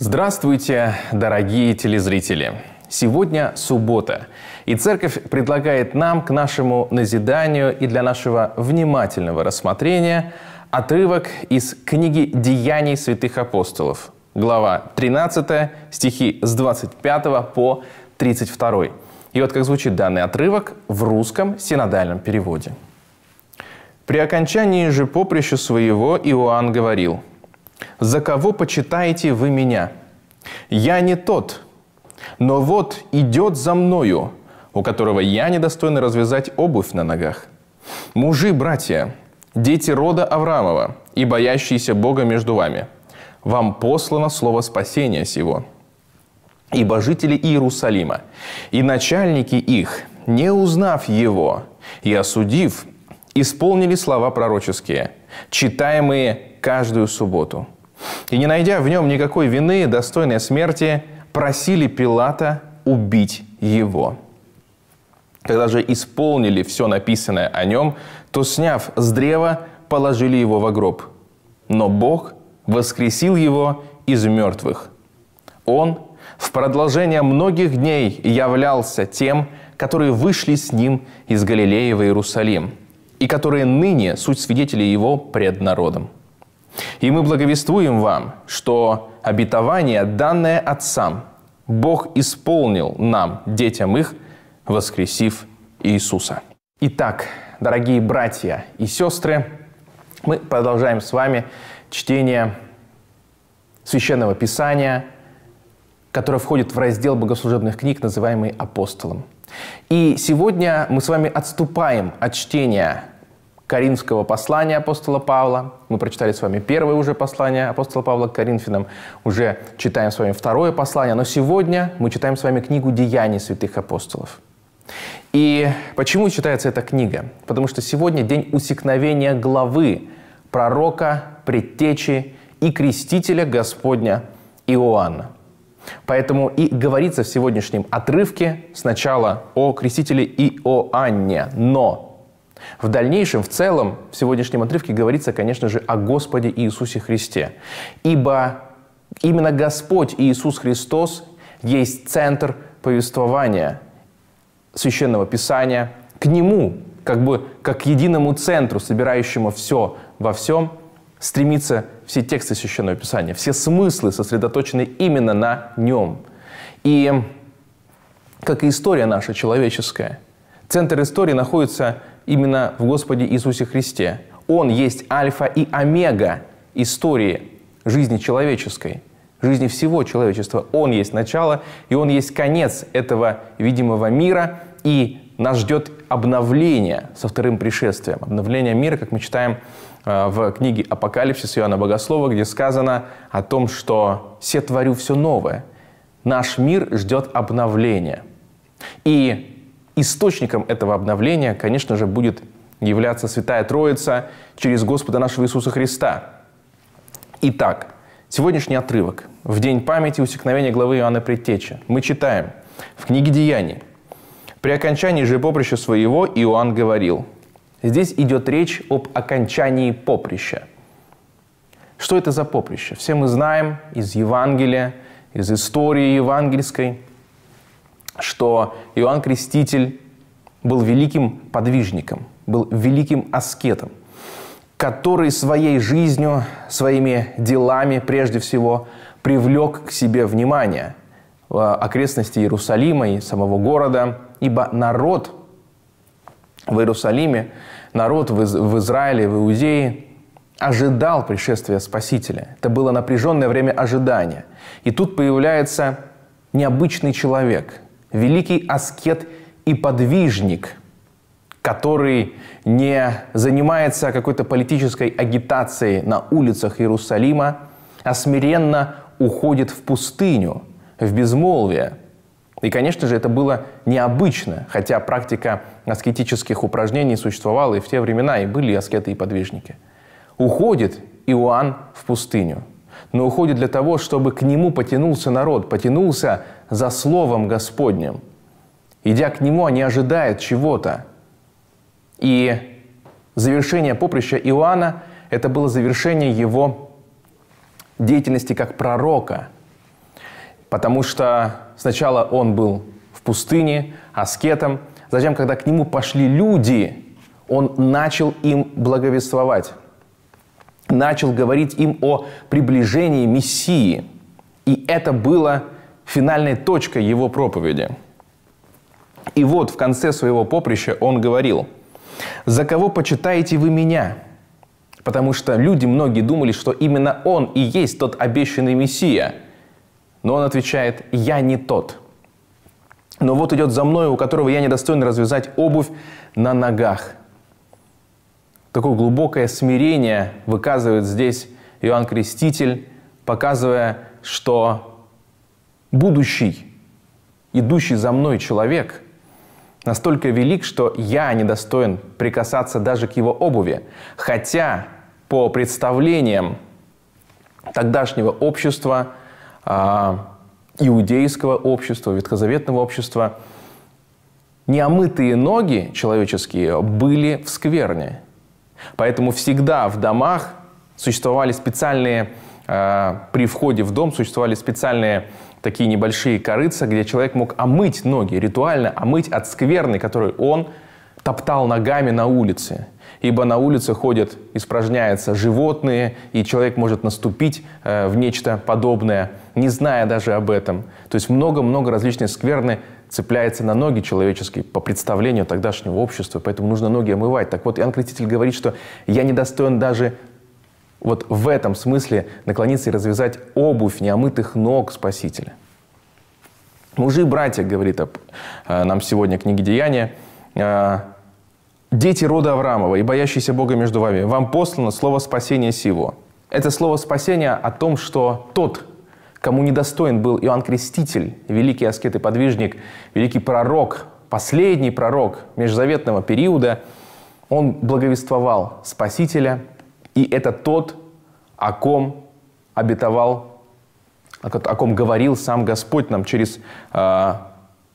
Здравствуйте, дорогие телезрители! Сегодня суббота, и церковь предлагает нам к нашему назиданию и для нашего внимательного рассмотрения отрывок из книги «Деяний святых апостолов», глава 13, стихи с 25 по 32. И вот как звучит данный отрывок в русском синодальном переводе. «При окончании же поприща своего Иоанн говорил – за кого почитаете вы меня? Я не тот, но вот идет за мною, у которого я недостойна развязать обувь на ногах. Мужи, братья, дети рода Авраамова и боящиеся Бога между вами, вам послано слово спасения сего. И божители Иерусалима и начальники их, не узнав его и осудив, исполнили слова пророческие, читаемые каждую субботу – и не найдя в нем никакой вины, достойной смерти, просили Пилата убить его. Когда же исполнили все написанное о нем, то, сняв с древа, положили его в гроб. Но Бог воскресил его из мертвых. Он в продолжение многих дней являлся тем, которые вышли с ним из Галилеи в Иерусалим, и которые ныне суть свидетели его пред народом. И мы благовествуем вам, что обетование, данное Отцам, Бог исполнил нам, детям их, воскресив Иисуса. Итак, дорогие братья и сестры, мы продолжаем с вами чтение Священного Писания, которое входит в раздел богослужебных книг, называемый «Апостолом». И сегодня мы с вами отступаем от чтения Каринского послания апостола Павла. Мы прочитали с вами первое уже послание апостола Павла к Коринфянам, уже читаем с вами второе послание, но сегодня мы читаем с вами книгу «Деяний святых апостолов». И почему читается эта книга? Потому что сегодня день усекновения главы пророка, предтечи и крестителя Господня Иоанна. Поэтому и говорится в сегодняшнем отрывке сначала о крестителе Иоанне, но в дальнейшем, в целом, в сегодняшнем отрывке говорится, конечно же, о Господе Иисусе Христе. Ибо именно Господь Иисус Христос есть центр повествования Священного Писания. К Нему, как бы как к единому центру, собирающему все во всем, стремится все тексты Священного Писания, все смыслы сосредоточены именно на Нем. И как и история наша человеческая, центр истории находится именно в Господе Иисусе Христе. Он есть альфа и омега истории жизни человеческой, жизни всего человечества. Он есть начало, и он есть конец этого видимого мира, и нас ждет обновление со вторым пришествием. Обновление мира, как мы читаем э, в книге «Апокалипсис» Иоанна Богослова, где сказано о том, что «се творю все новое». Наш мир ждет обновления. И Источником этого обновления, конечно же, будет являться Святая Троица через Господа нашего Иисуса Христа. Итак, сегодняшний отрывок. В день памяти усекновения главы Иоанна Предтечи мы читаем в книге «Деяний». «При окончании же поприща своего Иоанн говорил». Здесь идет речь об окончании поприща. Что это за поприще? Все мы знаем из Евангелия, из истории евангельской – что Иоанн Креститель был великим подвижником, был великим аскетом, который своей жизнью, своими делами прежде всего привлек к себе внимание в э, окрестности Иерусалима и самого города, ибо народ в Иерусалиме, народ в Израиле, в Иудее ожидал пришествия Спасителя. Это было напряженное время ожидания. И тут появляется необычный человек – великий аскет и подвижник, который не занимается какой-то политической агитацией на улицах Иерусалима, а смиренно уходит в пустыню, в безмолвие. И, конечно же, это было необычно, хотя практика аскетических упражнений существовала и в те времена, и были аскеты и подвижники. Уходит Иоанн в пустыню – но уходит для того, чтобы к нему потянулся народ, потянулся за Словом Господним. Идя к нему, они ожидают чего-то. И завершение поприща Иоанна – это было завершение его деятельности как пророка. Потому что сначала он был в пустыне, аскетом. Затем, когда к нему пошли люди, он начал им благовествовать начал говорить им о приближении Мессии. И это было финальной точкой его проповеди. И вот в конце своего поприща он говорил, «За кого почитаете вы меня?» Потому что люди многие думали, что именно он и есть тот обещанный Мессия. Но он отвечает, «Я не тот». Но вот идет за мной, у которого я недостоин развязать обувь на ногах. Какое глубокое смирение выказывает здесь Иоанн Креститель, показывая, что будущий, идущий за мной человек настолько велик, что я недостоин прикасаться даже к его обуви. Хотя по представлениям тогдашнего общества, а, иудейского общества, ветхозаветного общества, неомытые ноги человеческие были в скверне – Поэтому всегда в домах существовали специальные, э, при входе в дом существовали специальные такие небольшие корыца, где человек мог омыть ноги, ритуально омыть от скверны, которую он топтал ногами на улице. Ибо на улице ходят, испражняются животные, и человек может наступить э, в нечто подобное, не зная даже об этом. То есть много-много различных скверны цепляется на ноги человеческие по представлению тогдашнего общества, поэтому нужно ноги омывать. Так вот, Иоанн Креститель говорит, что я недостоин даже вот в этом смысле наклониться и развязать обувь неомытых ног Спасителя. Мужи и братья, говорит об, э, нам сегодня книги Деяния, э, дети рода Авраамова и боящиеся Бога между вами, вам послано слово спасения сего. Это слово спасения о том, что тот, кому недостоин был Иоанн Креститель, великий аскет и подвижник, великий пророк, последний пророк межзаветного периода, он благовествовал Спасителя, и это тот, о ком обетовал, о ком говорил сам Господь нам через а,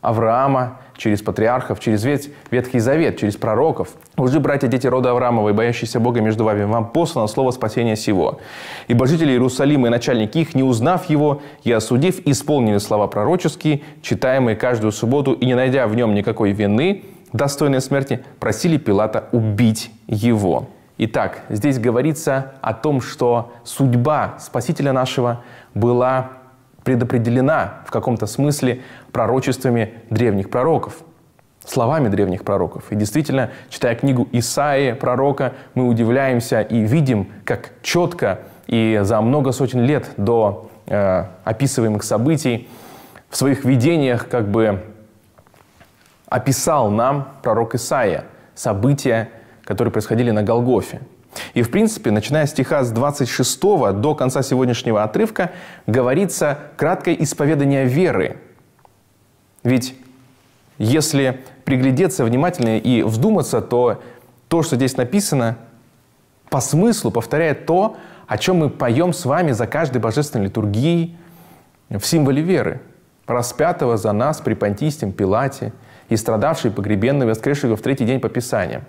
Авраама, через патриархов, через весь Ветхий Завет, через пророков. уже братья, дети рода Авраамова, и боящиеся Бога между вами, вам послано слово спасения сего. Ибо жители Иерусалима и начальники их, не узнав его и осудив, исполнили слова пророческие, читаемые каждую субботу, и не найдя в нем никакой вины, достойной смерти, просили Пилата убить его. Итак, здесь говорится о том, что судьба Спасителя нашего была предопределена в каком-то смысле пророчествами древних пророков, словами древних пророков. И действительно, читая книгу Исаии, пророка, мы удивляемся и видим, как четко и за много сотен лет до э, описываемых событий в своих видениях как бы описал нам пророк Исаия события, которые происходили на Голгофе – и, в принципе, начиная стиха с 26 до конца сегодняшнего отрывка говорится краткое исповедание веры. Ведь если приглядеться внимательно и вздуматься, то то, что здесь написано, по смыслу повторяет то, о чем мы поем с вами за каждой божественной литургией в символе веры, распятого за нас при Понтистем Пилате и страдавший погребенного и воскресшего в третий день по Писаниям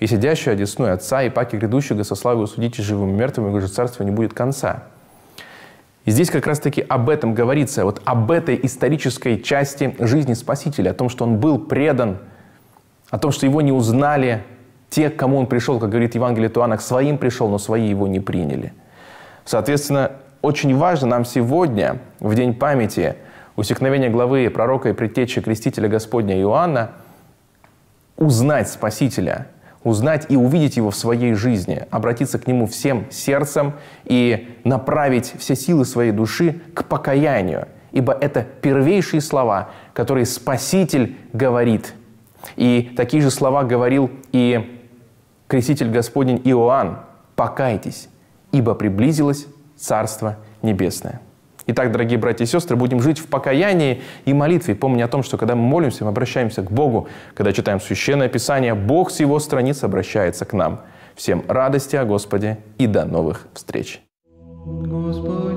и сидящую одесную отца, и паки грядущего госославию судите живым и мертвым, и говорит, царство не будет конца. И здесь как раз-таки об этом говорится, вот об этой исторической части жизни Спасителя, о том, что он был предан, о том, что его не узнали те, к кому он пришел, как говорит Евангелие Туана, к своим пришел, но свои его не приняли. Соответственно, очень важно нам сегодня, в День памяти, усекновения главы пророка и предтечи крестителя Господня Иоанна, узнать Спасителя – узнать и увидеть его в своей жизни, обратиться к нему всем сердцем и направить все силы своей души к покаянию, ибо это первейшие слова, которые Спаситель говорит. И такие же слова говорил и креститель Господень Иоанн «Покайтесь, ибо приблизилось Царство Небесное». Итак, дорогие братья и сестры, будем жить в покаянии и молитве, помня о том, что когда мы молимся, мы обращаемся к Богу. Когда читаем Священное Писание, Бог с Его страниц обращается к нам. Всем радости о Господе и до новых встреч! Господь.